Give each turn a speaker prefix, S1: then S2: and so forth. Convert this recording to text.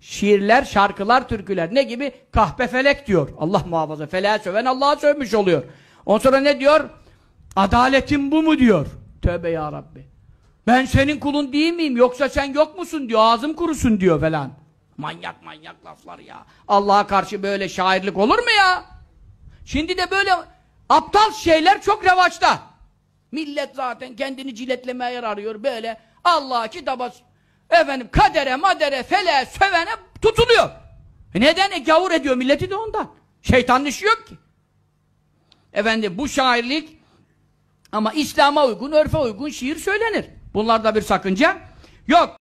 S1: şiirler, şarkılar, türküler ne gibi? Kahpe felek diyor. Allah muhafaza. Feleğe söven Allah'a sövmüş oluyor. Ondan sonra ne diyor? Adaletin bu mu diyor. Tövbe ya Rabbi. Ben senin kulun değil miyim? Yoksa sen yok musun diyor. Ağzım kurusun diyor falan.
S2: Manyak manyak laflar ya.
S1: Allah'a karşı böyle şairlik olur mu ya? Şimdi de böyle aptal şeyler çok revaçta. Millet zaten kendini ciletlemeye arıyor. Böyle Allah'a kitaba efendim kadere madere fele sövene tutuluyor. E neden? E gavur ediyor milleti de ondan. Şeytanın işi yok ki. Efendim bu şairlik ama İslam'a uygun, örfe uygun şiir söylenir. Bunlarda bir sakınca yok.